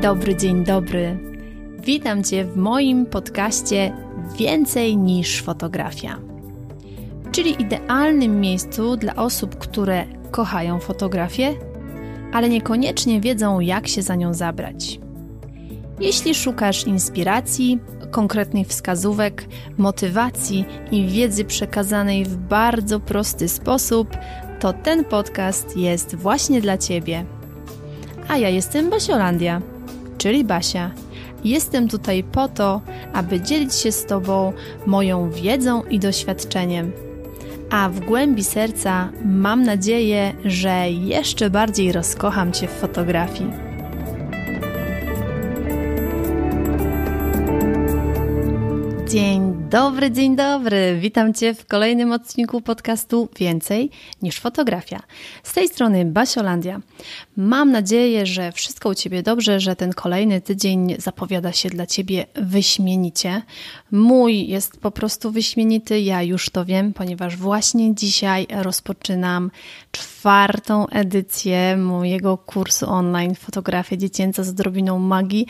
dobry, dzień dobry. Witam Cię w moim podcaście Więcej niż fotografia, czyli idealnym miejscu dla osób, które kochają fotografię, ale niekoniecznie wiedzą, jak się za nią zabrać. Jeśli szukasz inspiracji, konkretnych wskazówek, motywacji i wiedzy przekazanej w bardzo prosty sposób, to ten podcast jest właśnie dla Ciebie. A ja jestem Basiolandia czyli Basia. Jestem tutaj po to, aby dzielić się z Tobą moją wiedzą i doświadczeniem. A w głębi serca mam nadzieję, że jeszcze bardziej rozkocham Cię w fotografii. Dzień dobry, dzień dobry. Witam Cię w kolejnym odcinku podcastu Więcej niż fotografia. Z tej strony Basiolandia. Mam nadzieję, że wszystko u Ciebie dobrze, że ten kolejny tydzień zapowiada się dla Ciebie wyśmienicie. Mój jest po prostu wyśmienity, ja już to wiem, ponieważ właśnie dzisiaj rozpoczynam czwartą edycję mojego kursu online Fotografia Dziecięca z odrobiną magii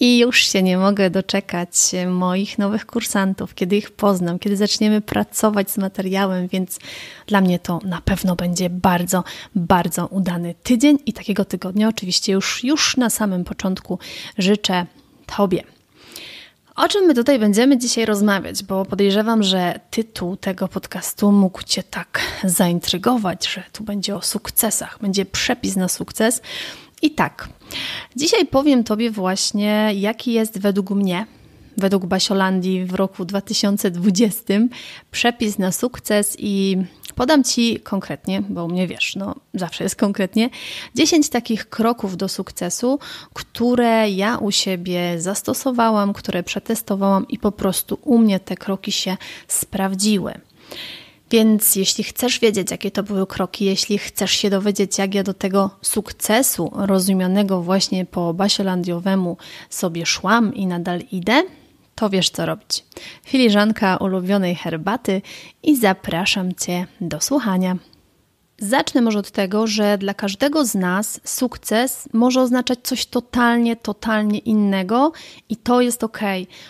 i już się nie mogę doczekać moich nowych kursów kursantów, kiedy ich poznam, kiedy zaczniemy pracować z materiałem, więc dla mnie to na pewno będzie bardzo, bardzo udany tydzień i takiego tygodnia oczywiście już, już na samym początku życzę Tobie. O czym my tutaj będziemy dzisiaj rozmawiać? Bo podejrzewam, że tytuł tego podcastu mógł Cię tak zaintrygować, że tu będzie o sukcesach, będzie przepis na sukces. I tak, dzisiaj powiem Tobie właśnie, jaki jest według mnie według Basiolandii w roku 2020 przepis na sukces i podam Ci konkretnie, bo mnie wiesz, no zawsze jest konkretnie, 10 takich kroków do sukcesu, które ja u siebie zastosowałam, które przetestowałam i po prostu u mnie te kroki się sprawdziły. Więc jeśli chcesz wiedzieć, jakie to były kroki, jeśli chcesz się dowiedzieć, jak ja do tego sukcesu rozumianego właśnie po basiolandiowemu sobie szłam i nadal idę, to wiesz co robić. Filiżanka ulubionej herbaty i zapraszam Cię do słuchania. Zacznę może od tego, że dla każdego z nas sukces może oznaczać coś totalnie, totalnie innego i to jest ok,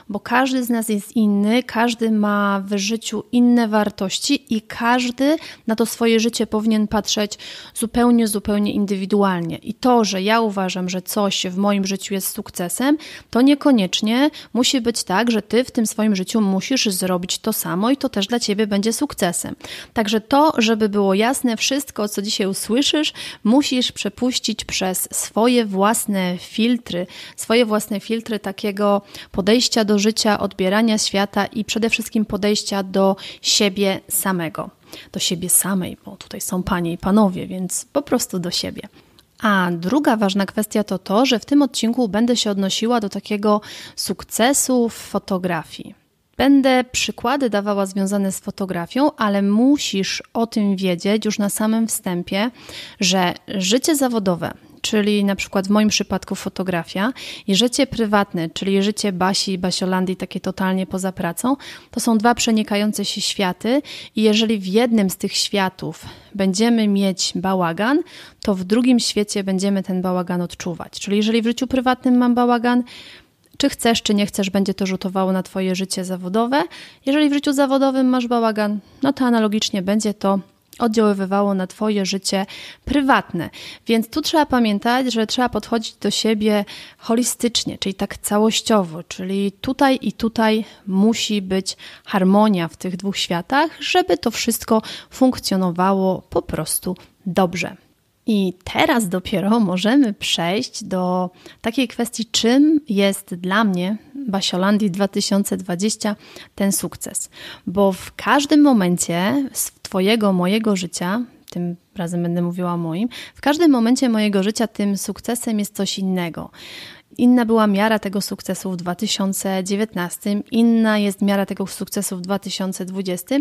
bo każdy z nas jest inny, każdy ma w życiu inne wartości i każdy na to swoje życie powinien patrzeć zupełnie, zupełnie indywidualnie. I to, że ja uważam, że coś w moim życiu jest sukcesem, to niekoniecznie musi być tak, że ty w tym swoim życiu musisz zrobić to samo i to też dla ciebie będzie sukcesem. Także to, żeby było jasne, wszystko, wszystko, co dzisiaj usłyszysz, musisz przepuścić przez swoje własne filtry, swoje własne filtry takiego podejścia do życia, odbierania świata i przede wszystkim podejścia do siebie samego. Do siebie samej, bo tutaj są panie i panowie, więc po prostu do siebie. A druga ważna kwestia to to, że w tym odcinku będę się odnosiła do takiego sukcesu w fotografii. Będę przykłady dawała związane z fotografią, ale musisz o tym wiedzieć już na samym wstępie, że życie zawodowe, czyli na przykład w moim przypadku fotografia, i życie prywatne, czyli życie Basi i Basiolandii, takie totalnie poza pracą, to są dwa przenikające się światy i jeżeli w jednym z tych światów będziemy mieć bałagan, to w drugim świecie będziemy ten bałagan odczuwać. Czyli jeżeli w życiu prywatnym mam bałagan, czy chcesz, czy nie chcesz, będzie to rzutowało na Twoje życie zawodowe. Jeżeli w życiu zawodowym masz bałagan, no to analogicznie będzie to oddziaływało na Twoje życie prywatne. Więc tu trzeba pamiętać, że trzeba podchodzić do siebie holistycznie, czyli tak całościowo, czyli tutaj i tutaj musi być harmonia w tych dwóch światach, żeby to wszystko funkcjonowało po prostu dobrze. I teraz dopiero możemy przejść do takiej kwestii, czym jest dla mnie Basiolandii 2020 ten sukces. Bo w każdym momencie z Twojego, mojego życia, tym razem będę mówiła o moim, w każdym momencie mojego życia tym sukcesem jest coś innego. Inna była miara tego sukcesu w 2019, inna jest miara tego sukcesu w 2020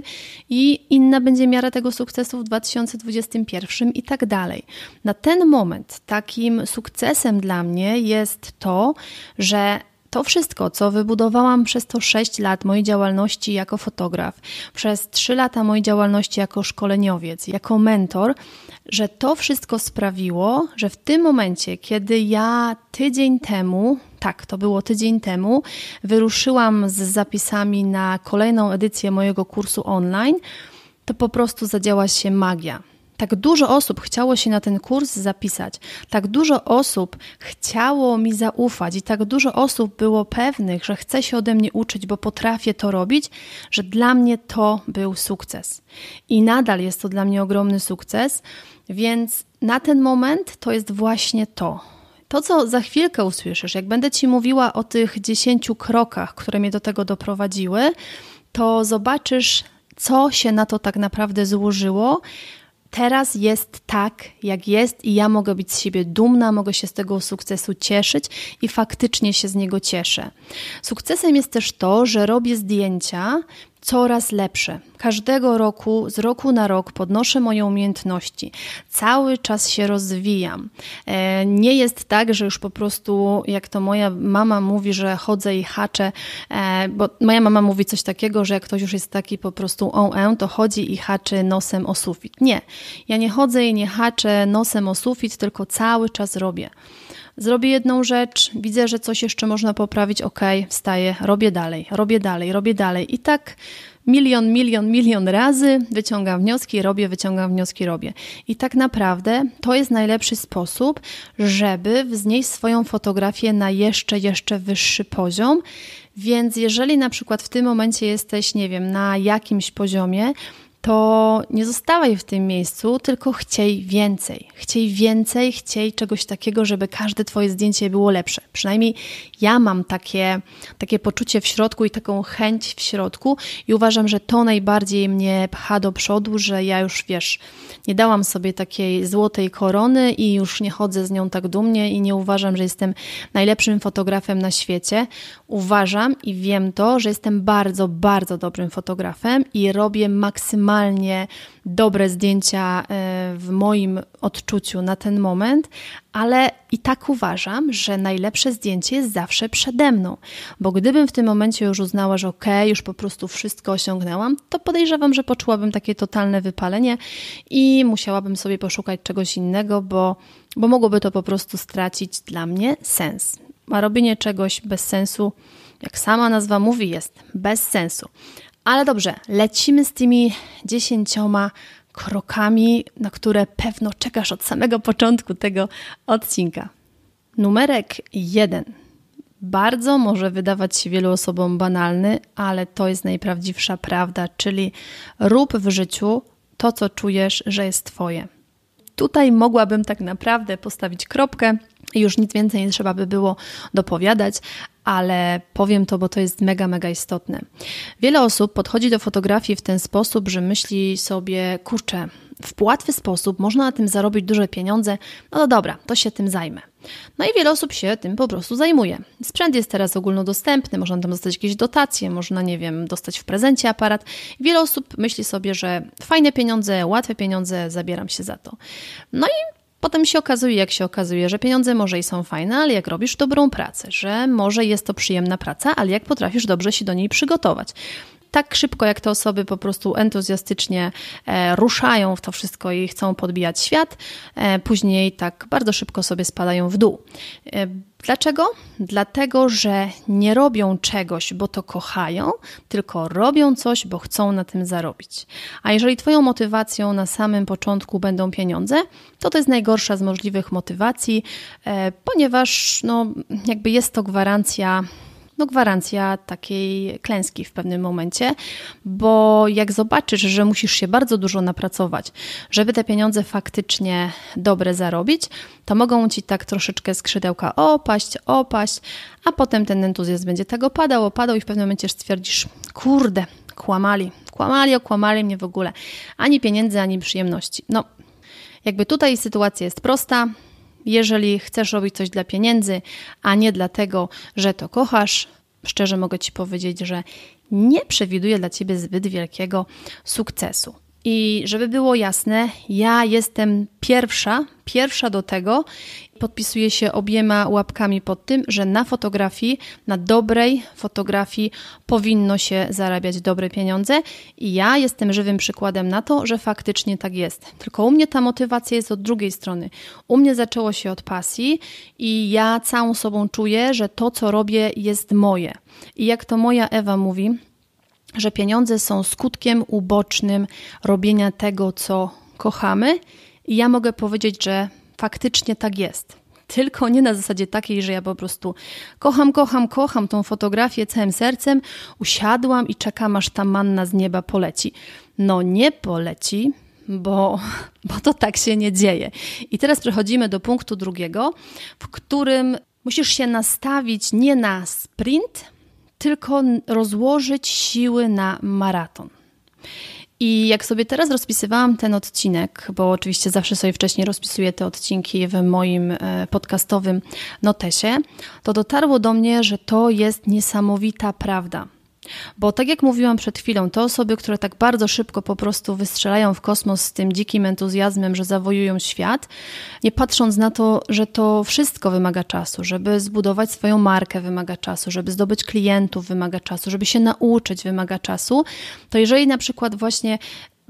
i inna będzie miara tego sukcesu w 2021 i tak dalej. Na ten moment takim sukcesem dla mnie jest to, że to wszystko, co wybudowałam przez to 6 lat mojej działalności jako fotograf, przez 3 lata mojej działalności jako szkoleniowiec, jako mentor, że to wszystko sprawiło, że w tym momencie, kiedy ja tydzień temu, tak, to było tydzień temu, wyruszyłam z zapisami na kolejną edycję mojego kursu online, to po prostu zadziała się magia tak dużo osób chciało się na ten kurs zapisać, tak dużo osób chciało mi zaufać i tak dużo osób było pewnych, że chce się ode mnie uczyć, bo potrafię to robić, że dla mnie to był sukces. I nadal jest to dla mnie ogromny sukces, więc na ten moment to jest właśnie to. To, co za chwilkę usłyszysz, jak będę Ci mówiła o tych dziesięciu krokach, które mnie do tego doprowadziły, to zobaczysz, co się na to tak naprawdę złożyło, teraz jest tak, jak jest, i ja mogę być z siebie dumna, mogę się z tego sukcesu cieszyć i faktycznie się z niego cieszę. Sukcesem jest też to, że robię zdjęcia, coraz lepsze. Każdego roku, z roku na rok podnoszę moje umiejętności. Cały czas się rozwijam. E, nie jest tak, że już po prostu, jak to moja mama mówi, że chodzę i haczę, e, bo moja mama mówi coś takiego, że jak ktoś już jest taki po prostu on to chodzi i haczy nosem o sufit. Nie, ja nie chodzę i nie haczę nosem o sufit, tylko cały czas robię. Zrobię jedną rzecz, widzę, że coś jeszcze można poprawić, ok, wstaję, robię dalej, robię dalej, robię dalej. I tak milion, milion, milion razy wyciągam wnioski, robię, wyciągam wnioski, robię. I tak naprawdę to jest najlepszy sposób, żeby wznieść swoją fotografię na jeszcze, jeszcze wyższy poziom. Więc jeżeli na przykład w tym momencie jesteś, nie wiem, na jakimś poziomie, to nie zostawaj w tym miejscu, tylko chciej więcej. Chciej więcej, chciej czegoś takiego, żeby każde Twoje zdjęcie było lepsze. Przynajmniej ja mam takie, takie poczucie w środku i taką chęć w środku i uważam, że to najbardziej mnie pcha do przodu, że ja już wiesz, nie dałam sobie takiej złotej korony i już nie chodzę z nią tak dumnie i nie uważam, że jestem najlepszym fotografem na świecie. Uważam i wiem to, że jestem bardzo, bardzo dobrym fotografem i robię maksymalnie maksymalnie dobre zdjęcia e, w moim odczuciu na ten moment, ale i tak uważam, że najlepsze zdjęcie jest zawsze przede mną, bo gdybym w tym momencie już uznała, że okej, już po prostu wszystko osiągnęłam, to podejrzewam, że poczułabym takie totalne wypalenie i musiałabym sobie poszukać czegoś innego, bo, bo mogłoby to po prostu stracić dla mnie sens. A robienie czegoś bez sensu, jak sama nazwa mówi, jest bez sensu. Ale dobrze, lecimy z tymi dziesięcioma krokami, na które pewno czekasz od samego początku tego odcinka. Numerek jeden. Bardzo może wydawać się wielu osobom banalny, ale to jest najprawdziwsza prawda, czyli rób w życiu to, co czujesz, że jest Twoje. Tutaj mogłabym tak naprawdę postawić kropkę, już nic więcej nie trzeba by było dopowiadać, ale powiem to, bo to jest mega, mega istotne. Wiele osób podchodzi do fotografii w ten sposób, że myśli sobie, kurczę, w łatwy sposób można na tym zarobić duże pieniądze, no to dobra, to się tym zajmę. No i wiele osób się tym po prostu zajmuje. Sprzęt jest teraz ogólnodostępny, można tam dostać jakieś dotacje, można, nie wiem, dostać w prezencie aparat. Wiele osób myśli sobie, że fajne pieniądze, łatwe pieniądze, zabieram się za to. No i Potem się okazuje, jak się okazuje, że pieniądze może i są fajne, ale jak robisz dobrą pracę, że może jest to przyjemna praca, ale jak potrafisz dobrze się do niej przygotować tak szybko, jak te osoby po prostu entuzjastycznie e, ruszają w to wszystko i chcą podbijać świat, e, później tak bardzo szybko sobie spadają w dół. E, Dlaczego? Dlatego, że nie robią czegoś, bo to kochają, tylko robią coś, bo chcą na tym zarobić. A jeżeli Twoją motywacją na samym początku będą pieniądze, to to jest najgorsza z możliwych motywacji, e, ponieważ no, jakby jest to gwarancja no, gwarancja takiej klęski w pewnym momencie, bo jak zobaczysz, że musisz się bardzo dużo napracować, żeby te pieniądze faktycznie dobre zarobić, to mogą ci tak troszeczkę skrzydełka opaść, opaść, a potem ten entuzjazm będzie tego padał, opadał i w pewnym momencie stwierdzisz, kurde, kłamali, kłamali, okłamali mnie w ogóle. Ani pieniędzy, ani przyjemności. No, jakby tutaj sytuacja jest prosta, jeżeli chcesz robić coś dla pieniędzy, a nie dlatego, że to kochasz, szczerze mogę Ci powiedzieć, że nie przewiduję dla Ciebie zbyt wielkiego sukcesu. I żeby było jasne, ja jestem pierwsza, pierwsza do tego podpisuje się obiema łapkami pod tym, że na fotografii, na dobrej fotografii powinno się zarabiać dobre pieniądze i ja jestem żywym przykładem na to, że faktycznie tak jest. Tylko u mnie ta motywacja jest od drugiej strony. U mnie zaczęło się od pasji i ja całą sobą czuję, że to co robię jest moje. I jak to moja Ewa mówi, że pieniądze są skutkiem ubocznym robienia tego, co kochamy. I ja mogę powiedzieć, że faktycznie tak jest. Tylko nie na zasadzie takiej, że ja po prostu kocham, kocham, kocham tą fotografię całym sercem, usiadłam i czekam, aż ta manna z nieba poleci. No nie poleci, bo, bo to tak się nie dzieje. I teraz przechodzimy do punktu drugiego, w którym musisz się nastawić nie na sprint, tylko rozłożyć siły na maraton. I jak sobie teraz rozpisywałam ten odcinek, bo oczywiście zawsze sobie wcześniej rozpisuję te odcinki w moim e, podcastowym notesie, to dotarło do mnie, że to jest niesamowita prawda. Bo tak jak mówiłam przed chwilą, te osoby, które tak bardzo szybko po prostu wystrzelają w kosmos z tym dzikim entuzjazmem, że zawojują świat, nie patrząc na to, że to wszystko wymaga czasu, żeby zbudować swoją markę wymaga czasu, żeby zdobyć klientów wymaga czasu, żeby się nauczyć wymaga czasu, to jeżeli na przykład właśnie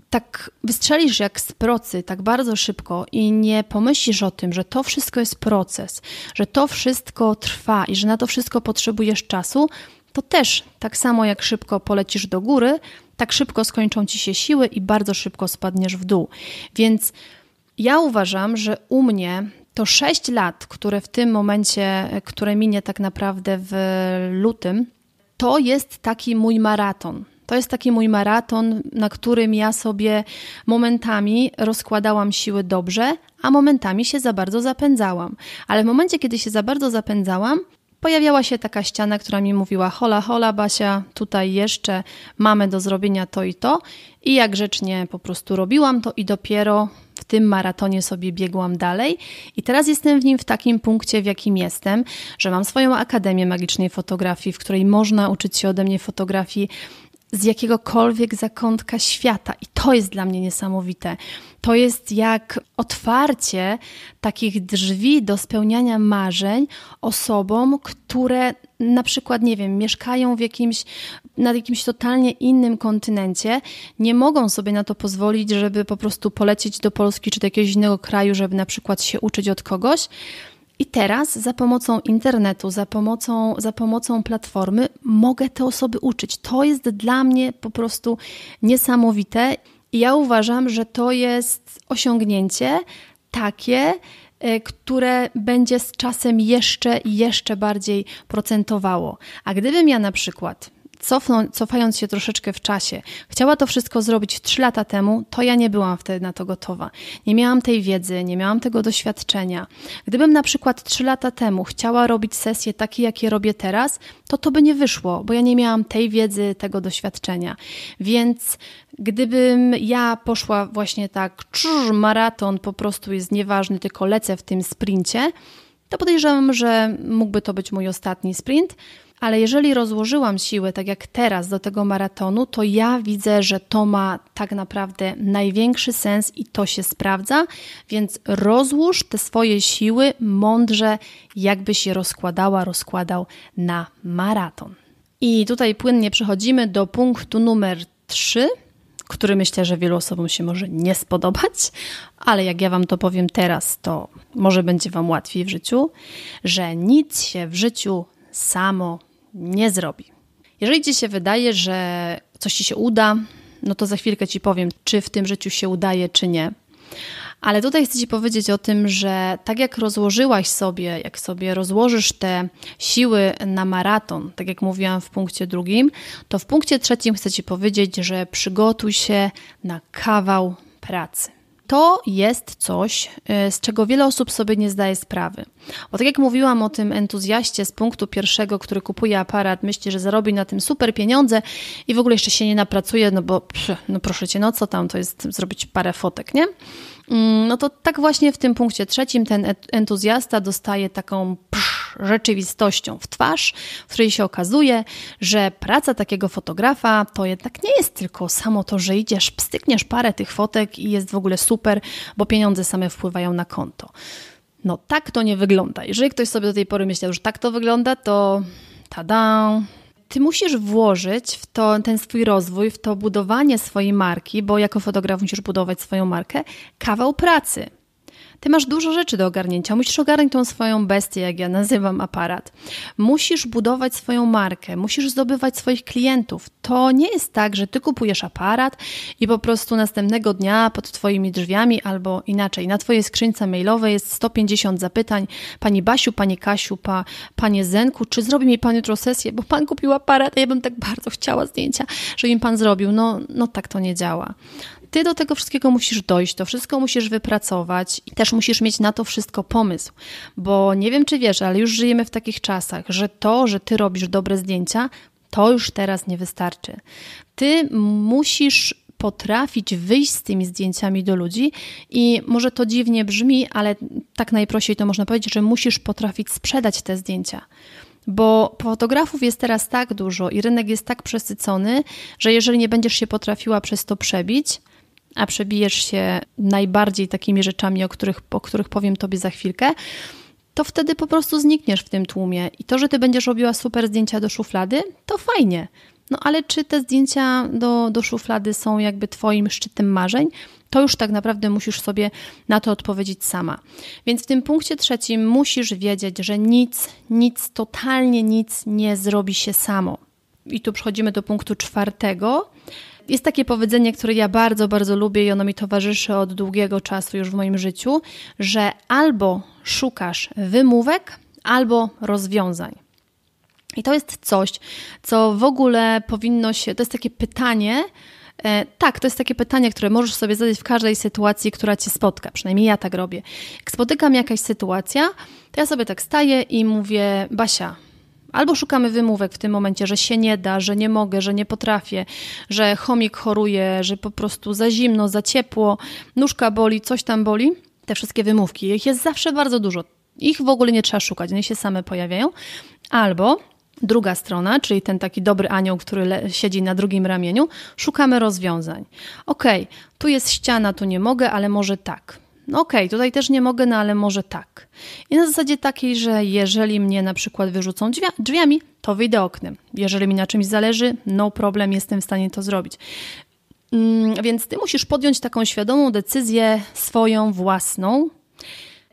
tak wystrzelisz jak z procy, tak bardzo szybko i nie pomyślisz o tym, że to wszystko jest proces, że to wszystko trwa i że na to wszystko potrzebujesz czasu, to też tak samo jak szybko polecisz do góry, tak szybko skończą ci się siły i bardzo szybko spadniesz w dół. Więc ja uważam, że u mnie to 6 lat, które w tym momencie, które minie tak naprawdę w lutym, to jest taki mój maraton. To jest taki mój maraton, na którym ja sobie momentami rozkładałam siły dobrze, a momentami się za bardzo zapędzałam. Ale w momencie, kiedy się za bardzo zapędzałam, pojawiała się taka ściana, która mi mówiła: hola, hola, Basia, tutaj jeszcze mamy do zrobienia to i to. I jak grzecznie po prostu robiłam to i dopiero w tym maratonie sobie biegłam dalej. I teraz jestem w nim w takim punkcie, w jakim jestem, że mam swoją Akademię Magicznej Fotografii, w której można uczyć się ode mnie fotografii z jakiegokolwiek zakątka świata. I to jest dla mnie niesamowite. To jest jak otwarcie takich drzwi do spełniania marzeń osobom, które na przykład, nie wiem, mieszkają w jakimś, na jakimś totalnie innym kontynencie, nie mogą sobie na to pozwolić, żeby po prostu polecieć do Polski czy do jakiegoś innego kraju, żeby na przykład się uczyć od kogoś i teraz za pomocą internetu, za pomocą, za pomocą platformy mogę te osoby uczyć. To jest dla mnie po prostu niesamowite. I ja uważam, że to jest osiągnięcie takie, e, które będzie z czasem jeszcze jeszcze bardziej procentowało. A gdybym ja na przykład cofną, cofając się troszeczkę w czasie, chciała to wszystko zrobić trzy lata temu, to ja nie byłam wtedy na to gotowa. Nie miałam tej wiedzy, nie miałam tego doświadczenia. Gdybym na przykład trzy lata temu chciała robić sesje takie, jakie robię teraz, to to by nie wyszło, bo ja nie miałam tej wiedzy, tego doświadczenia. Więc gdybym ja poszła właśnie tak, czur, maraton po prostu jest nieważny, tylko lecę w tym sprincie, to podejrzewam, że mógłby to być mój ostatni sprint ale jeżeli rozłożyłam siły, tak jak teraz, do tego maratonu, to ja widzę, że to ma tak naprawdę największy sens i to się sprawdza, więc rozłóż te swoje siły mądrze, jakby się rozkładała, rozkładał na maraton. I tutaj płynnie przechodzimy do punktu numer 3 który myślę, że wielu osobom się może nie spodobać, ale jak ja Wam to powiem teraz, to może będzie Wam łatwiej w życiu, że nic się w życiu samo nie zrobi. Jeżeli ci się wydaje, że coś ci się uda, no to za chwilkę ci powiem, czy w tym życiu się udaje, czy nie. Ale tutaj chcę Ci powiedzieć o tym, że tak jak rozłożyłaś sobie, jak sobie rozłożysz te siły na maraton, tak jak mówiłam w punkcie drugim, to w punkcie trzecim chcę Ci powiedzieć, że przygotuj się na kawał pracy. To jest coś, y, z czego wiele osób sobie nie zdaje sprawy. Bo tak jak mówiłam o tym entuzjaście z punktu pierwszego, który kupuje aparat, myśli, że zarobi na tym super pieniądze i w ogóle jeszcze się nie napracuje, no bo no proszę cię, no co tam, to jest zrobić parę fotek, nie? Mm, no to tak właśnie w tym punkcie trzecim ten entuzjasta dostaje taką psz, rzeczywistością w twarz, w której się okazuje, że praca takiego fotografa to jednak nie jest tylko samo to, że idziesz, pstykniesz parę tych fotek i jest w ogóle super, bo pieniądze same wpływają na konto. No tak to nie wygląda. Jeżeli ktoś sobie do tej pory myślał, że tak to wygląda, to tada. Ty musisz włożyć w to, ten swój rozwój, w to budowanie swojej marki, bo jako fotograf musisz budować swoją markę, kawał pracy. Ty masz dużo rzeczy do ogarnięcia. Musisz ogarnąć tą swoją bestię, jak ja nazywam aparat. Musisz budować swoją markę, musisz zdobywać swoich klientów. To nie jest tak, że ty kupujesz aparat i po prostu następnego dnia pod twoimi drzwiami albo inaczej, na twojej skrzynce mailowej jest 150 zapytań. Pani Basiu, pani Kasiu, pa, panie Zenku, czy zrobi mi pan jutro sesję, bo pan kupił aparat, a ja bym tak bardzo chciała zdjęcia, żeby mi pan zrobił. No, no tak to nie działa ty do tego wszystkiego musisz dojść, to wszystko musisz wypracować, też musisz mieć na to wszystko pomysł, bo nie wiem, czy wiesz, ale już żyjemy w takich czasach, że to, że ty robisz dobre zdjęcia, to już teraz nie wystarczy. Ty musisz potrafić wyjść z tymi zdjęciami do ludzi i może to dziwnie brzmi, ale tak najprościej to można powiedzieć, że musisz potrafić sprzedać te zdjęcia bo fotografów jest teraz tak dużo i rynek jest tak przesycony, że jeżeli nie będziesz się potrafiła przez to przebić, a przebijesz się najbardziej takimi rzeczami, o których, o których powiem Tobie za chwilkę, to wtedy po prostu znikniesz w tym tłumie. I to, że Ty będziesz robiła super zdjęcia do szuflady, to fajnie. No ale czy te zdjęcia do, do szuflady są jakby Twoim szczytem marzeń? To już tak naprawdę musisz sobie na to odpowiedzieć sama. Więc w tym punkcie trzecim musisz wiedzieć, że nic, nic, totalnie nic nie zrobi się samo. I tu przechodzimy do punktu czwartego jest takie powiedzenie, które ja bardzo, bardzo lubię i ono mi towarzyszy od długiego czasu już w moim życiu, że albo szukasz wymówek, albo rozwiązań. I to jest coś, co w ogóle powinno się, to jest takie pytanie, e, tak, to jest takie pytanie, które możesz sobie zadać w każdej sytuacji, która cię spotka. Przynajmniej ja tak robię. Jak spotykam jakaś sytuacja, to ja sobie tak staję i mówię: Basia, Albo szukamy wymówek w tym momencie, że się nie da, że nie mogę, że nie potrafię, że chomik choruje, że po prostu za zimno, za ciepło, nóżka boli, coś tam boli. Te wszystkie wymówki, ich jest zawsze bardzo dużo. Ich w ogóle nie trzeba szukać, one się same pojawiają. Albo druga strona, czyli ten taki dobry anioł, który siedzi na drugim ramieniu, szukamy rozwiązań. Okej, okay, tu jest ściana, tu nie mogę, ale może tak no okej, okay, tutaj też nie mogę, no ale może tak. I na zasadzie takiej, że jeżeli mnie na przykład wyrzucą drzwiami, to wyjdę oknem. Jeżeli mi na czymś zależy, no problem, jestem w stanie to zrobić. Mm, więc ty musisz podjąć taką świadomą decyzję swoją własną,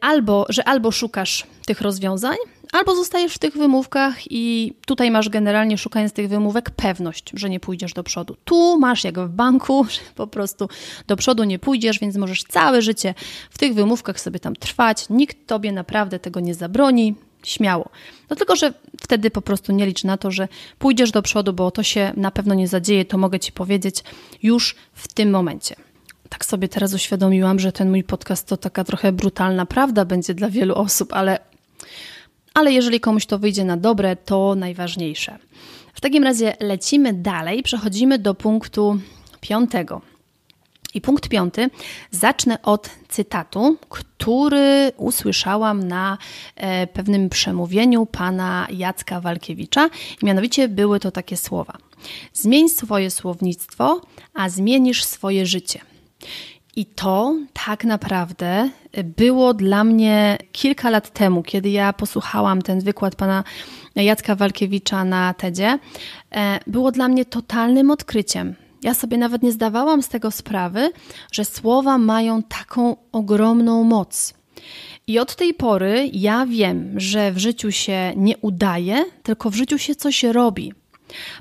albo, że albo szukasz tych rozwiązań, Albo zostajesz w tych wymówkach i tutaj masz generalnie szukając tych wymówek pewność, że nie pójdziesz do przodu. Tu masz jak w banku, że po prostu do przodu nie pójdziesz, więc możesz całe życie w tych wymówkach sobie tam trwać. Nikt tobie naprawdę tego nie zabroni. Śmiało. No tylko, że wtedy po prostu nie licz na to, że pójdziesz do przodu, bo to się na pewno nie zadzieje, to mogę Ci powiedzieć już w tym momencie. Tak sobie teraz uświadomiłam, że ten mój podcast to taka trochę brutalna prawda będzie dla wielu osób, ale ale jeżeli komuś to wyjdzie na dobre, to najważniejsze. W takim razie lecimy dalej, przechodzimy do punktu piątego. I punkt piąty zacznę od cytatu, który usłyszałam na e, pewnym przemówieniu pana Jacka Walkiewicza. I mianowicie były to takie słowa: Zmień swoje słownictwo, a zmienisz swoje życie. I to tak naprawdę e, było dla mnie kilka lat temu, kiedy ja posłuchałam ten wykład pana Jacka Walkiewicza na TEDzie, e, było dla mnie totalnym odkryciem. Ja sobie nawet nie zdawałam z tego sprawy, że słowa mają taką ogromną moc. I od tej pory ja wiem, że w życiu się nie udaje, tylko w życiu się coś robi.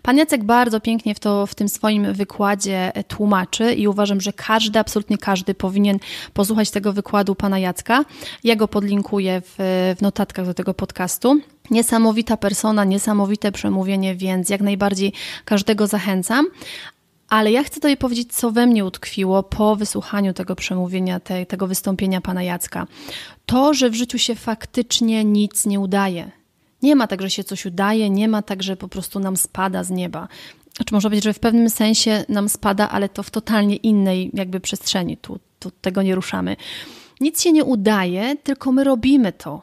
Pan Jacek bardzo pięknie w, to, w tym swoim wykładzie e, tłumaczy i uważam, że każdy, absolutnie każdy powinien posłuchać tego wykładu pana Jacka. Ja go podlinkuję w, w notatkach do tego podcastu. Niesamowita persona, niesamowite przemówienie, więc jak najbardziej każdego zachęcam. Ale ja chcę Tobie powiedzieć, co we mnie utkwiło po wysłuchaniu tego przemówienia, te, tego wystąpienia pana Jacka. To, że w życiu się faktycznie nic nie udaje, nie ma tak, że się coś udaje, nie ma tak, że po prostu nam spada z nieba. Znaczy, można powiedzieć, że w pewnym sensie nam spada, ale to w totalnie innej jakby przestrzeni. Tu, tu tego nie ruszamy. Nic się nie udaje, tylko my robimy to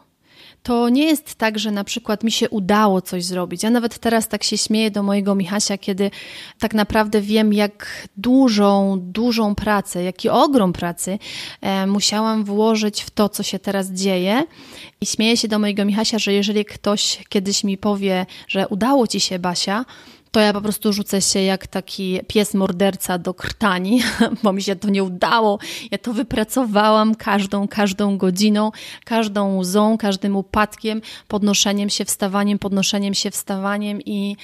to nie jest tak, że na przykład mi się udało coś zrobić. Ja nawet teraz tak się śmieję do mojego Michasia, kiedy tak naprawdę wiem, jak dużą, dużą pracę, jaki ogrom pracy e, musiałam włożyć w to, co się teraz dzieje. I śmieję się do mojego Michasia, że jeżeli ktoś kiedyś mi powie, że udało ci się, Basia, to ja po prostu rzucę się jak taki pies morderca do krtani, bo mi się to nie udało. Ja to wypracowałam każdą, każdą godziną, każdą łzą, każdym upadkiem, podnoszeniem się, wstawaniem, podnoszeniem się, wstawaniem i,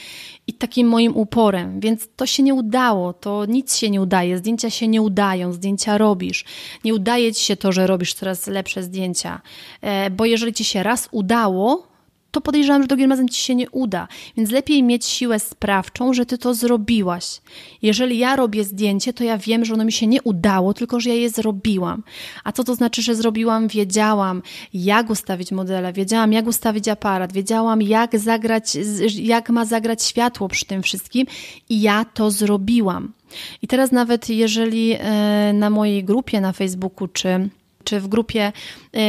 i takim moim uporem. Więc to się nie udało, to nic się nie udaje, zdjęcia się nie udają, zdjęcia robisz. Nie udaje ci się to, że robisz coraz lepsze zdjęcia, e, bo jeżeli ci się raz udało, to podejrzewam, że drugim razem ci się nie uda. Więc lepiej mieć siłę sprawczą, że ty to zrobiłaś. Jeżeli ja robię zdjęcie, to ja wiem, że ono mi się nie udało, tylko że ja je zrobiłam. A co to znaczy, że zrobiłam? Wiedziałam, jak ustawić modele, wiedziałam, jak ustawić aparat, wiedziałam, jak zagrać, jak ma zagrać światło przy tym wszystkim i ja to zrobiłam. I teraz nawet jeżeli e, na mojej grupie na Facebooku czy czy w grupie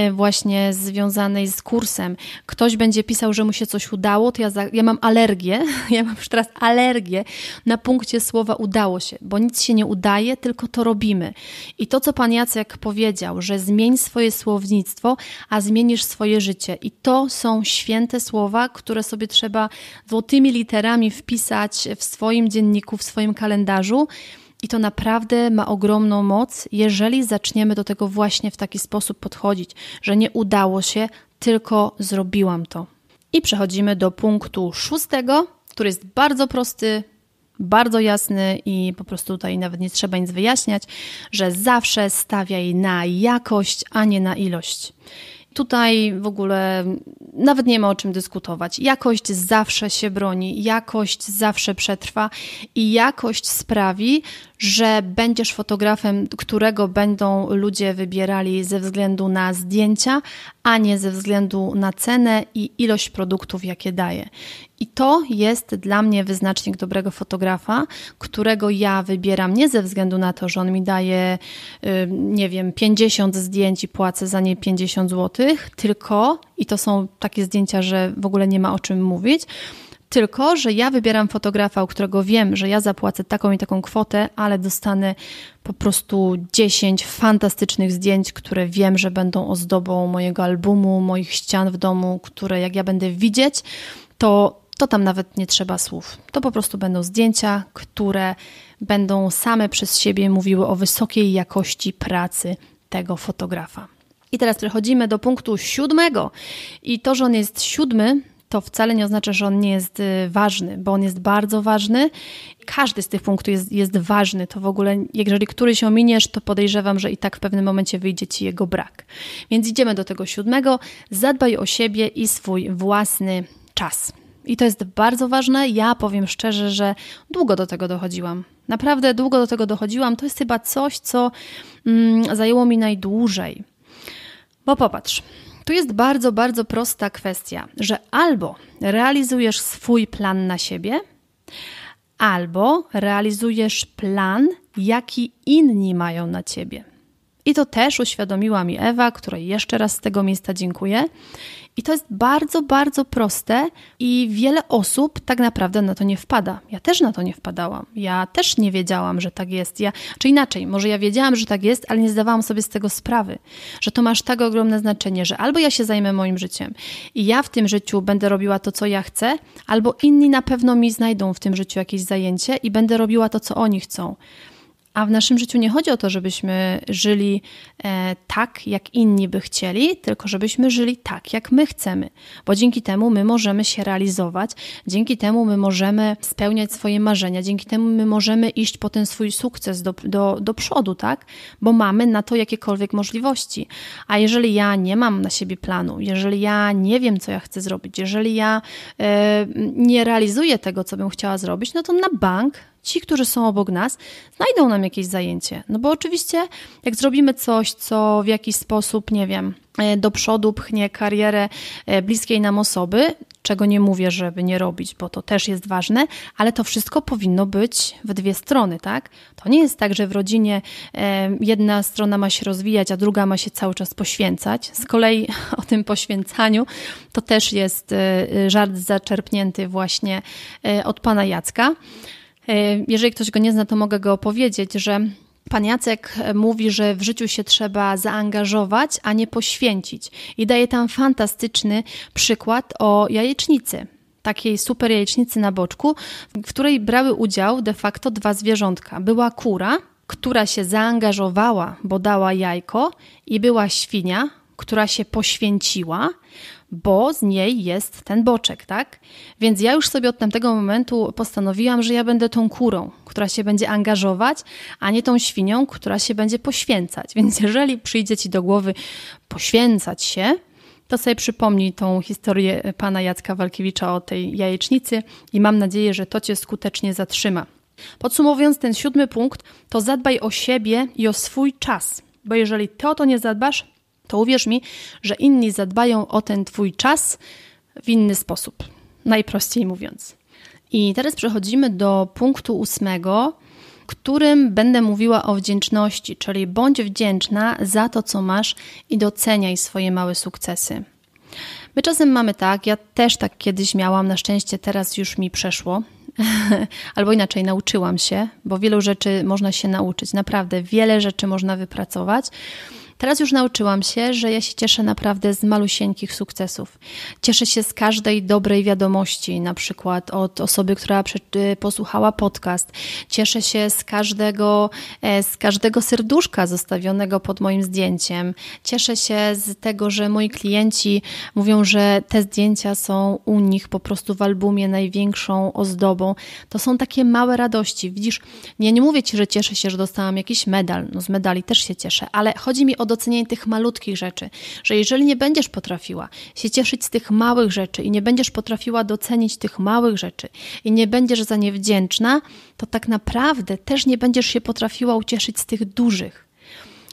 y, właśnie związanej z kursem ktoś będzie pisał, że mu się coś udało, to ja, za, ja mam alergię, ja mam już teraz alergię na punkcie słowa udało się, bo nic się nie udaje, tylko to robimy. I to, co pan Jacek powiedział, że zmień swoje słownictwo, a zmienisz swoje życie. I to są święte słowa, które sobie trzeba złotymi literami wpisać w swoim dzienniku, w swoim kalendarzu i to naprawdę ma ogromną moc, jeżeli zaczniemy do tego właśnie w taki sposób podchodzić, że nie udało się, tylko zrobiłam to. I przechodzimy do punktu szóstego, który jest bardzo prosty, bardzo jasny i po prostu tutaj nawet nie trzeba nic wyjaśniać, że zawsze stawiaj na jakość, a nie na ilość. Tutaj w ogóle nawet nie ma o czym dyskutować. Jakość zawsze się broni, jakość zawsze przetrwa i jakość sprawi, że będziesz fotografem, którego będą ludzie wybierali ze względu na zdjęcia, a nie ze względu na cenę i ilość produktów, jakie daje. I to jest dla mnie wyznacznik dobrego fotografa, którego ja wybieram nie ze względu na to, że on mi daje, y, nie wiem, 50 zdjęć i płacę za nie 50 zł, tylko, i to są takie zdjęcia, że w ogóle nie ma o czym mówić, tylko, że ja wybieram fotografa, u którego wiem, że ja zapłacę taką i taką kwotę, ale dostanę po prostu 10 fantastycznych zdjęć, które wiem, że będą ozdobą mojego albumu, moich ścian w domu, które jak ja będę widzieć, to, to tam nawet nie trzeba słów. To po prostu będą zdjęcia, które będą same przez siebie mówiły o wysokiej jakości pracy tego fotografa. I teraz przechodzimy do punktu siódmego. I to, że on jest siódmy, to wcale nie oznacza, że on nie jest y, ważny, bo on jest bardzo ważny. Każdy z tych punktów jest, jest ważny. To w ogóle, jeżeli któryś ominiesz, to podejrzewam, że i tak w pewnym momencie wyjdzie ci jego brak. Więc idziemy do tego siódmego. Zadbaj o siebie i swój własny czas. I to jest bardzo ważne. Ja powiem szczerze, że długo do tego dochodziłam. Naprawdę długo do tego dochodziłam. To jest chyba coś, co mm, zajęło mi najdłużej. Bo popatrz, tu jest bardzo, bardzo prosta kwestia, że albo realizujesz swój plan na siebie, albo realizujesz plan, jaki inni mają na ciebie. I to też uświadomiła mi Ewa, której jeszcze raz z tego miejsca dziękuję i to jest bardzo, bardzo proste i wiele osób tak naprawdę na to nie wpada. Ja też na to nie wpadałam. Ja też nie wiedziałam, że tak jest. Ja, czy inaczej, może ja wiedziałam, że tak jest, ale nie zdawałam sobie z tego sprawy, że to masz tak ogromne znaczenie, że albo ja się zajmę moim życiem i ja w tym życiu będę robiła to, co ja chcę, albo inni na pewno mi znajdą w tym życiu jakieś zajęcie i będę robiła to, co oni chcą. A w naszym życiu nie chodzi o to, żebyśmy żyli e, tak, jak inni by chcieli, tylko żebyśmy żyli tak, jak my chcemy, bo dzięki temu my możemy się realizować, dzięki temu my możemy spełniać swoje marzenia, dzięki temu my możemy iść po ten swój sukces do, do, do przodu, tak? Bo mamy na to jakiekolwiek możliwości. A jeżeli ja nie mam na siebie planu, jeżeli ja nie wiem, co ja chcę zrobić, jeżeli ja e, nie realizuję tego, co bym chciała zrobić, no to na bank ci, którzy są obok nas, znajdą nam jakieś zajęcie. No bo oczywiście, jak zrobimy coś, co w jakiś sposób, nie wiem, e, do przodu pchnie karierę e, bliskiej nam osoby, czego nie mówię, żeby nie robić, bo to też jest ważne, ale to wszystko powinno być w dwie strony, tak? To nie jest tak, że w rodzinie e, jedna strona ma się rozwijać, a druga ma się cały czas poświęcać. Z kolei o tym poświęcaniu to też jest żart zaczerpnięty właśnie od pana Jacka. E, jeżeli ktoś go nie zna, to mogę go opowiedzieć, że Pan Jacek e, mówi, że w życiu się trzeba zaangażować, a nie poświęcić. I daje tam fantastyczny przykład o jajecznicy. Takiej super jajecznicy na boczku, w której brały udział de facto dwa zwierzątka. Była kura, która się zaangażowała, bo dała jajko, i była świnia, która się poświęciła, bo z niej jest ten boczek, tak? Więc ja już sobie od tamtego momentu postanowiłam, że ja będę tą kurą, która się będzie angażować, a nie tą świnią, która się będzie poświęcać. Więc jeżeli przyjdzie ci do głowy poświęcać się, to sobie przypomnij tą historię pana Jacka Walkiewicza o tej jajecznicy i mam nadzieję, że to cię skutecznie zatrzyma. Podsumowując ten siódmy punkt, to zadbaj o siebie i o swój czas, bo jeżeli ty o to nie zadbasz, to uwierz mi, że inni zadbają o ten Twój czas w inny sposób. Najprościej mówiąc. I teraz przechodzimy do punktu ósmego, którym będę mówiła o wdzięczności, czyli bądź wdzięczna za to, co masz i doceniaj swoje małe sukcesy. My czasem mamy tak, ja też tak kiedyś miałam, na szczęście teraz już mi przeszło, albo inaczej nauczyłam się, bo wielu rzeczy można się nauczyć, naprawdę wiele rzeczy można wypracować. Teraz już nauczyłam się, że ja się cieszę naprawdę z malusieńkich sukcesów. Cieszę się z każdej dobrej wiadomości, na przykład od osoby, która y, posłuchała podcast. Cieszę się z każdego, e, z każdego serduszka zostawionego pod moim zdjęciem. Cieszę się z tego, że moi klienci mówią, że te zdjęcia są u nich po prostu w albumie największą ozdobą. To są takie małe radości. Widzisz, ja nie mówię ci, że cieszę się, że dostałam jakiś medal. No z medali też się cieszę, ale chodzi mi o docenienie tych malutkich rzeczy, że jeżeli nie będziesz potrafiła się cieszyć z tych małych rzeczy i nie będziesz potrafiła docenić tych małych rzeczy i nie będziesz za nie wdzięczna, to tak naprawdę też nie będziesz się potrafiła ucieszyć z tych dużych.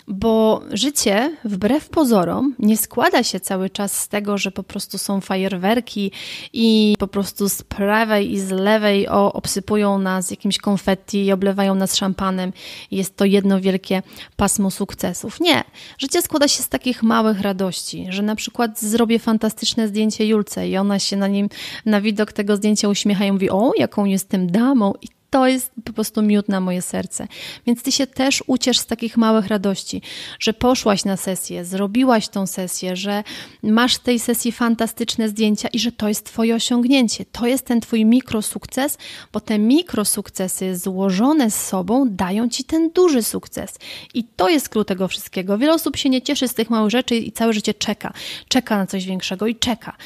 Bo życie, wbrew pozorom, nie składa się cały czas z tego, że po prostu są fajerwerki i po prostu z prawej i z lewej o, obsypują nas jakimś konfetti i oblewają nas szampanem. Jest to jedno wielkie pasmo sukcesów. Nie. Życie składa się z takich małych radości, że na przykład zrobię fantastyczne zdjęcie Julce i ona się na nim, na widok tego zdjęcia uśmiecha i mówi: O, jaką jestem damą, i to jest po prostu miód na moje serce. Więc ty się też uciesz z takich małych radości, że poszłaś na sesję, zrobiłaś tą sesję, że masz w tej sesji fantastyczne zdjęcia i że to jest twoje osiągnięcie. To jest ten twój mikrosukces, bo te mikrosukcesy złożone z sobą dają ci ten duży sukces. I to jest klucz tego wszystkiego. Wiele osób się nie cieszy z tych małych rzeczy i całe życie czeka. Czeka na coś większego i czeka.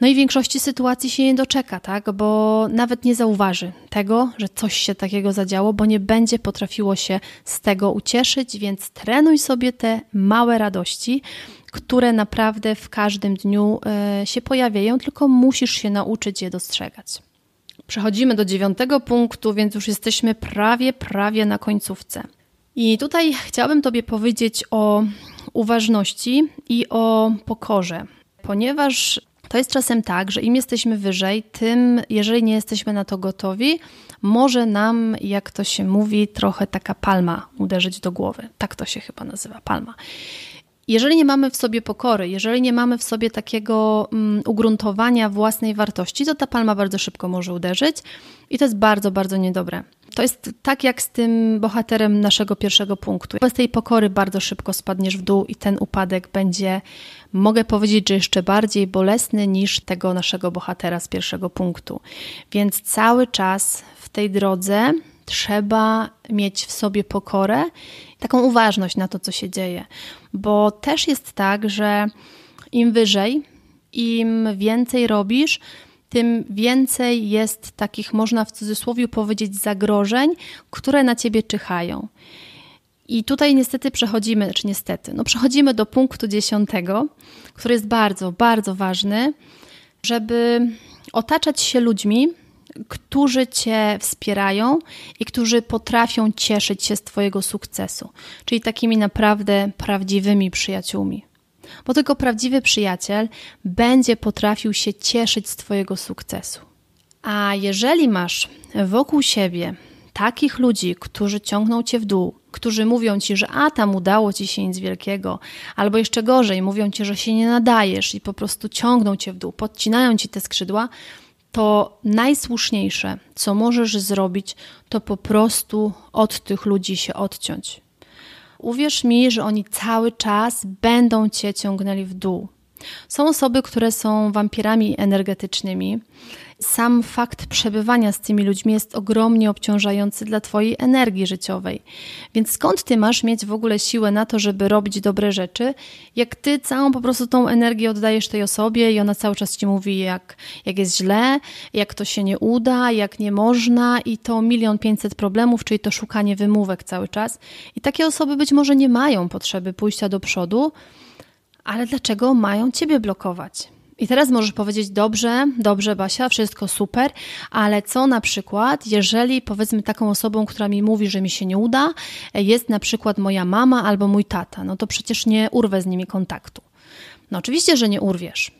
No i w większości sytuacji się nie doczeka, tak? bo nawet nie zauważy tego, że coś się takiego zadziało, bo nie będzie potrafiło się z tego ucieszyć, więc trenuj sobie te małe radości, które naprawdę w każdym dniu e, się pojawiają, tylko musisz się nauczyć je dostrzegać. Przechodzimy do dziewiątego punktu, więc już jesteśmy prawie, prawie na końcówce. I tutaj chciałabym Tobie powiedzieć o uważności i o pokorze, ponieważ to jest czasem tak, że im jesteśmy wyżej, tym, jeżeli nie jesteśmy na to gotowi, może nam, jak to się mówi, trochę taka palma uderzyć do głowy. Tak to się chyba nazywa palma. Jeżeli nie mamy w sobie pokory, jeżeli nie mamy w sobie takiego um, ugruntowania własnej wartości, to ta palma bardzo szybko może uderzyć i to jest bardzo, bardzo niedobre. To jest tak jak z tym bohaterem naszego pierwszego punktu. Bez tej pokory bardzo szybko spadniesz w dół i ten upadek będzie, mogę powiedzieć, że jeszcze bardziej bolesny niż tego naszego bohatera z pierwszego punktu. Więc cały czas w tej drodze trzeba mieć w sobie pokorę, taką uważność na to, co się dzieje, bo też jest tak, że im wyżej, im więcej robisz, tym więcej jest takich, można w cudzysłowie powiedzieć, zagrożeń, które na ciebie czyhają. I tutaj niestety przechodzimy, czy znaczy niestety, no przechodzimy do punktu dziesiątego, który jest bardzo, bardzo ważny, żeby otaczać się ludźmi, którzy Cię wspierają i którzy potrafią cieszyć się z Twojego sukcesu, czyli takimi naprawdę prawdziwymi przyjaciółmi bo tylko prawdziwy przyjaciel będzie potrafił się cieszyć z Twojego sukcesu. A jeżeli masz wokół siebie takich ludzi, którzy ciągną cię w dół, którzy mówią ci, że a tam udało ci się nic wielkiego, albo jeszcze gorzej, mówią ci, że się nie nadajesz i po prostu ciągną cię w dół, podcinają ci te skrzydła, to najsłuszniejsze, co możesz zrobić, to po prostu od tych ludzi się odciąć. Uwierz mi, że oni cały czas będą cię ciągnęli w dół. Są osoby, które są wampirami energetycznymi, sam fakt przebywania z tymi ludźmi jest ogromnie obciążający dla Twojej energii życiowej. Więc skąd Ty masz mieć w ogóle siłę na to, żeby robić dobre rzeczy, jak Ty całą po prostu tą energię oddajesz tej osobie i ona cały czas Ci mówi, jak, jak jest źle, jak to się nie uda, jak nie można i to milion pięćset problemów, czyli to szukanie wymówek cały czas. I takie osoby być może nie mają potrzeby pójścia do przodu, ale dlaczego mają Ciebie blokować? I teraz możesz powiedzieć, dobrze, dobrze, Basia, wszystko super, ale co na przykład, jeżeli powiedzmy taką osobą, która mi mówi, że mi się nie uda, jest na przykład moja mama albo mój tata, no to przecież nie urwę z nimi kontaktu. No oczywiście, że nie urwiesz.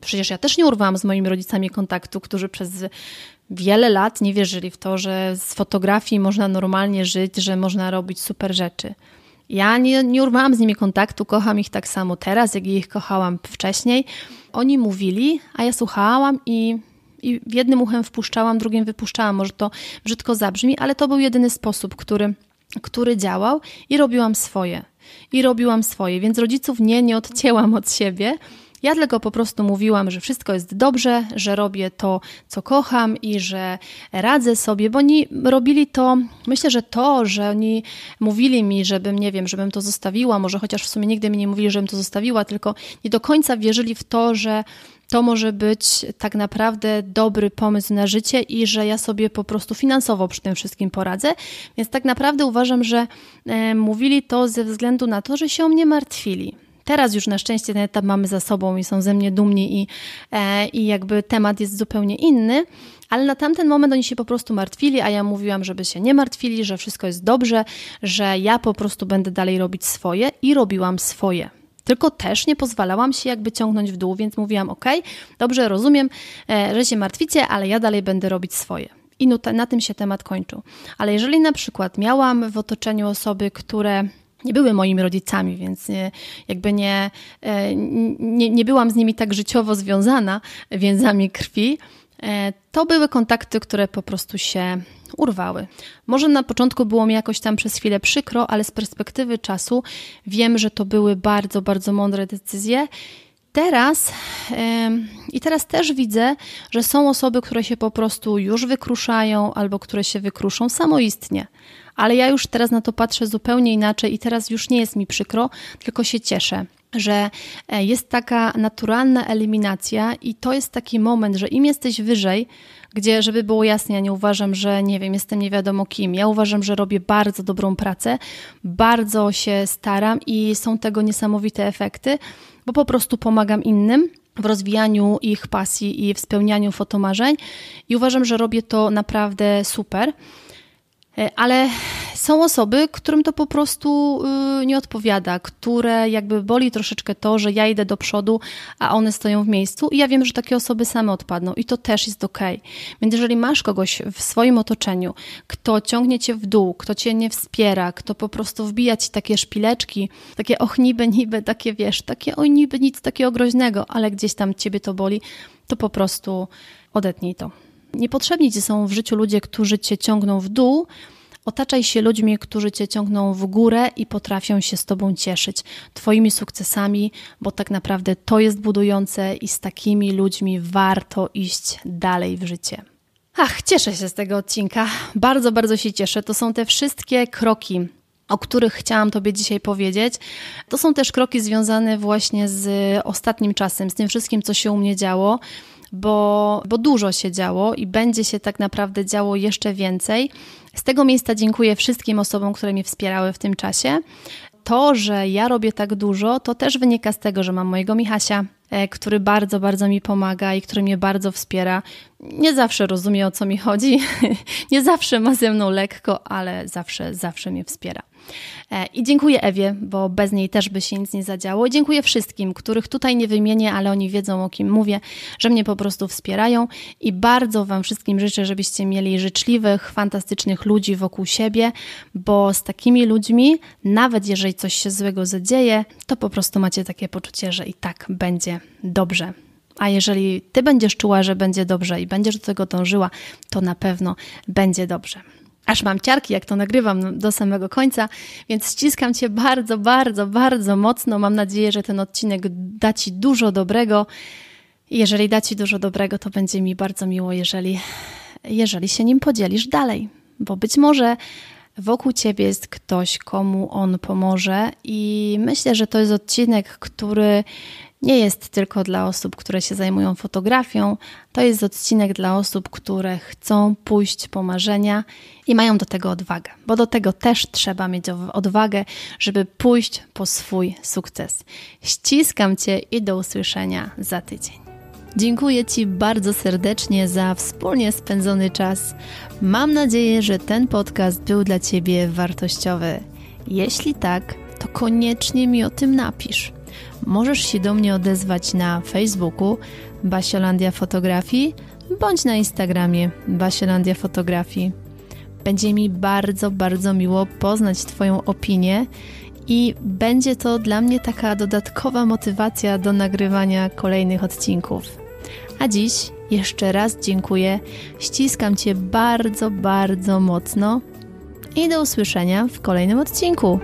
Przecież ja też nie urwałam z moimi rodzicami kontaktu, którzy przez wiele lat nie wierzyli w to, że z fotografii można normalnie żyć, że można robić super rzeczy. Ja nie, nie urwałam z nimi kontaktu, kocham ich tak samo teraz, jak ich kochałam wcześniej oni mówili, a ja słuchałam i, i jednym uchem wpuszczałam, drugim wypuszczałam. Może to brzydko zabrzmi, ale to był jedyny sposób, który, który działał i robiłam swoje. I robiłam swoje, więc rodziców nie, nie odcięłam od siebie ja tylko po prostu mówiłam, że wszystko jest dobrze, że robię to, co kocham i że radzę sobie, bo oni robili to, myślę, że to, że oni mówili mi, żebym, nie wiem, żebym to zostawiła, może chociaż w sumie nigdy mi nie mówili, żebym to zostawiła, tylko nie do końca wierzyli w to, że to może być tak naprawdę dobry pomysł na życie i że ja sobie po prostu finansowo przy tym wszystkim poradzę. Więc tak naprawdę uważam, że e, mówili to ze względu na to, że się o mnie martwili Teraz już na szczęście ten etap mamy za sobą i są ze mnie dumni i, e, i jakby temat jest zupełnie inny. Ale na tamten moment oni się po prostu martwili, a ja mówiłam, żeby się nie martwili, że wszystko jest dobrze, że ja po prostu będę dalej robić swoje i robiłam swoje. Tylko też nie pozwalałam się jakby ciągnąć w dół, więc mówiłam: OK, dobrze, rozumiem, e, że się martwicie, ale ja dalej będę robić swoje. I na tym się temat kończył. Ale jeżeli na przykład miałam w otoczeniu osoby, które nie były moimi rodzicami, więc nie, jakby nie, e, nie, nie byłam z nimi tak życiowo związana więzami krwi. E, to były kontakty, które po prostu się urwały. Może na początku było mi jakoś tam przez chwilę przykro, ale z perspektywy czasu wiem, że to były bardzo, bardzo mądre decyzje. Teraz i teraz też widzę, że są osoby, które się po prostu już wykruszają albo które się wykruszą samoistnie ale ja już teraz na to patrzę zupełnie inaczej i teraz już nie jest mi przykro, tylko się cieszę że e, jest taka naturalna eliminacja i to jest taki moment, że im jesteś wyżej, gdzie, żeby było jasne, ja nie uważam, że nie wiem, jestem nie wiadomo kim. Ja uważam, że robię bardzo dobrą pracę, bardzo się staram i są tego niesamowite efekty, bo po prostu pomagam innym w rozwijaniu ich pasji i w spełnianiu fotomarzeń i uważam, że robię to naprawdę super. E, ale są osoby, którym to po prostu y, nie odpowiada, które jakby boli troszeczkę to, że ja idę do przodu, a one stoją w miejscu i ja wiem, że takie osoby same odpadną i to też jest ok. Więc jeżeli masz kogoś w swoim otoczeniu, kto ciągnie cię w dół, kto cię nie wspiera, kto po prostu wbija ci takie szpileczki, takie och niby, niby, takie wiesz, takie oj niby nic takiego groźnego, ale gdzieś tam ciebie to boli, to po prostu odetnij to. Niepotrzebni ci są w życiu ludzie, którzy cię ciągną w dół. Otaczaj się ludźmi, którzy cię ciągną w górę i potrafią się z tobą cieszyć, twoimi sukcesami, bo tak naprawdę to jest budujące i z takimi ludźmi warto iść dalej w życie. Ach, cieszę się z tego odcinka. Bardzo, bardzo się cieszę. To są te wszystkie kroki, o których chciałam Tobie dzisiaj powiedzieć. To są też kroki związane właśnie z ostatnim czasem, z tym wszystkim, co się u mnie działo bo, bo dużo się działo i będzie się tak naprawdę działo jeszcze więcej. Z tego miejsca dziękuję wszystkim osobom, które mnie wspierały w tym czasie. To, że ja robię tak dużo, to też wynika z tego, że mam mojego Michasia, e, który bardzo, bardzo mi pomaga i który mnie bardzo wspiera. Nie zawsze rozumie o co mi chodzi, nie zawsze ma ze mną lekko, ale zawsze, zawsze mnie wspiera. E, I dziękuję Ewie, bo bez niej też by się nic nie zadziało. I dziękuję wszystkim, których tutaj nie wymienię, ale oni wiedzą o kim mówię, że mnie po prostu wspierają i bardzo Wam wszystkim życzę, żebyście mieli życzliwych, fantastycznych ludzi wokół siebie, bo z takimi ludźmi, nawet jeżeli coś się złego zadzieje, to po prostu macie takie poczucie, że i tak będzie dobrze. A jeżeli ty będziesz czuła, że będzie dobrze i będziesz do tego dążyła, to na pewno będzie dobrze. Aż mam ciarki, jak to nagrywam no, do samego końca, więc ściskam Cię bardzo, bardzo, bardzo mocno. Mam nadzieję, że ten odcinek da Ci dużo dobrego. Jeżeli da Ci dużo dobrego, to będzie mi bardzo miło, jeżeli, jeżeli się nim podzielisz dalej, bo być może Wokół ciebie jest ktoś, komu on pomoże, i myślę, że to jest odcinek, który nie jest tylko dla osób, które się zajmują fotografią, to jest odcinek dla osób, które chcą pójść po marzenia i mają do tego odwagę, bo do tego też trzeba mieć odwagę, żeby pójść po swój sukces. Ściskam Cię i do usłyszenia za tydzień. Dziękuję Ci bardzo serdecznie za wspólnie spędzony czas. Mam nadzieję, że ten podcast był dla Ciebie wartościowy. Jeśli tak, to koniecznie mi o tym napisz. Możesz się do mnie odezwać na Facebooku Basiolandia Fotografii bądź na Instagramie Basiolandia Fotografii. Będzie mi bardzo, bardzo miło poznać Twoją opinię i będzie to dla mnie taka dodatkowa motywacja do nagrywania kolejnych odcinków. A dziś jeszcze raz dziękuję. Ściskam Cię bardzo, bardzo mocno i do usłyszenia w kolejnym odcinku.